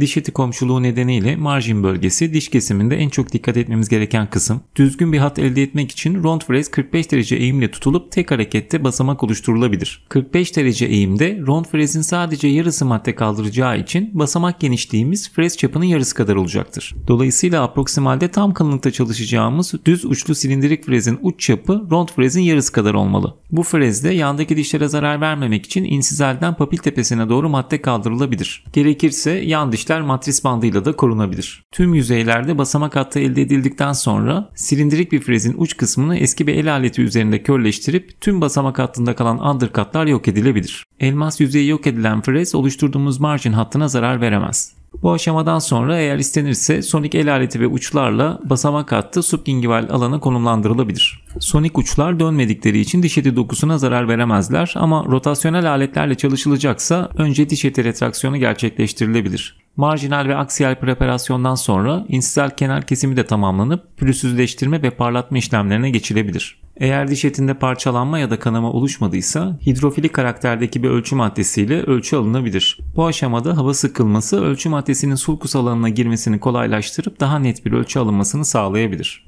Diş eti komşuluğu nedeniyle marjin bölgesi diş kesiminde en çok dikkat etmemiz gereken kısım. Düzgün bir hat elde etmek için rond frez 45 derece eğimle tutulup tek harekette basamak oluşturulabilir. 45 derece eğimde rond frezin sadece yarısı madde kaldıracağı için basamak genişliğimiz frez çapının yarısı kadar olacaktır. Dolayısıyla aproksimalde tam kalınlıkta çalışacağımız düz uçlu silindirik frezin uç çapı rond frezin yarısı kadar olmalı. Bu frezde yandaki dişlere zarar vermemek için insizelden papil tepesine doğru madde kaldırılabilir. Gerekirse yan dişler matris bandıyla da korunabilir. Tüm yüzeylerde basamak hattı elde edildikten sonra silindirik bir frezin uç kısmını eski bir el aleti üzerinde körleştirip tüm basamak hattında kalan undercutlar yok edilebilir. Elmas yüzeyi yok edilen frez oluşturduğumuz margin hattına zarar veremez. Bu aşamadan sonra eğer istenirse sonik el aleti ve uçlarla basamak hattı subgingival alana konumlandırılabilir. Sonik uçlar dönmedikleri için diş eti dokusuna zarar veremezler ama rotasyonel aletlerle çalışılacaksa önce diş eti retraksiyonu gerçekleştirilebilir. Marjinal ve aksiyel preparasyondan sonra insisal kenar kesimi de tamamlanıp pürüzsüzleştirme ve parlatma işlemlerine geçilebilir. Eğer diş etinde parçalanma ya da kanama oluşmadıysa hidrofili karakterdeki bir ölçü maddesiyle ölçü alınabilir. Bu aşamada hava sıkılması ölçü maddesinin sulkus alanına girmesini kolaylaştırıp daha net bir ölçü alınmasını sağlayabilir.